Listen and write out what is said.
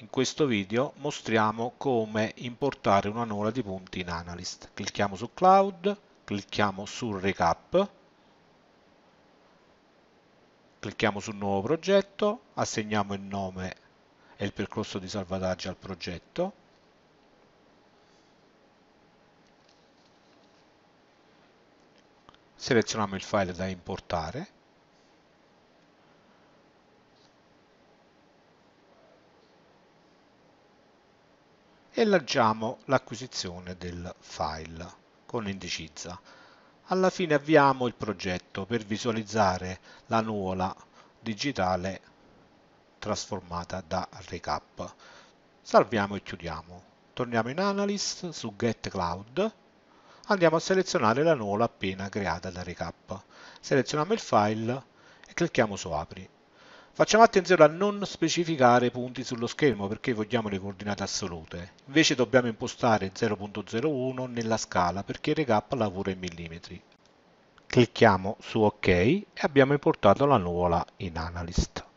In questo video mostriamo come importare una nuvola di punti in Analyst. Clicchiamo su Cloud, clicchiamo su Recap, clicchiamo su Nuovo progetto, assegniamo il nome e il percorso di salvataggio al progetto, selezioniamo il file da importare e lanciamo l'acquisizione del file con indicizza. Alla fine avviamo il progetto per visualizzare la nuvola digitale trasformata da recap. Salviamo e chiudiamo. Torniamo in Analyst, su Get Cloud, andiamo a selezionare la nuvola appena creata da recap. Selezioniamo il file e clicchiamo su Apri. Facciamo attenzione a non specificare punti sullo schermo perché vogliamo le coordinate assolute. Invece dobbiamo impostare 0.01 nella scala perché RK lavora in millimetri. Clicchiamo su OK e abbiamo importato la nuvola in Analyst.